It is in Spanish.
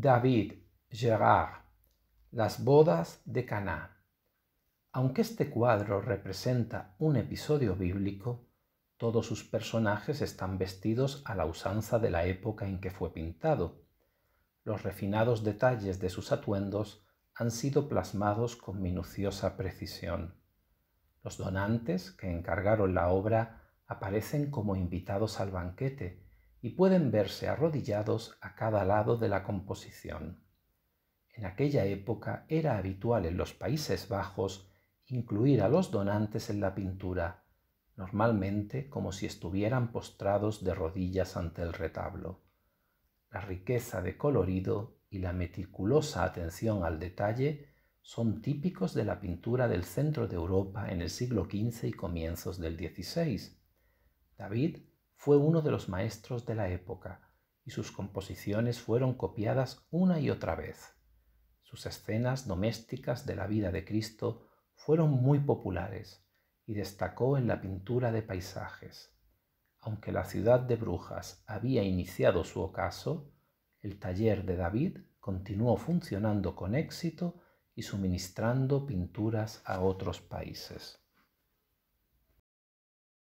David Gerard, Las bodas de Caná. Aunque este cuadro representa un episodio bíblico, todos sus personajes están vestidos a la usanza de la época en que fue pintado. Los refinados detalles de sus atuendos han sido plasmados con minuciosa precisión. Los donantes que encargaron la obra aparecen como invitados al banquete y pueden verse arrodillados a cada lado de la composición. En aquella época era habitual en los Países Bajos incluir a los donantes en la pintura, normalmente como si estuvieran postrados de rodillas ante el retablo. La riqueza de colorido y la meticulosa atención al detalle son típicos de la pintura del centro de Europa en el siglo XV y comienzos del XVI. David fue uno de los maestros de la época y sus composiciones fueron copiadas una y otra vez. Sus escenas domésticas de la vida de Cristo fueron muy populares y destacó en la pintura de paisajes. Aunque la ciudad de Brujas había iniciado su ocaso, el taller de David continuó funcionando con éxito y suministrando pinturas a otros países.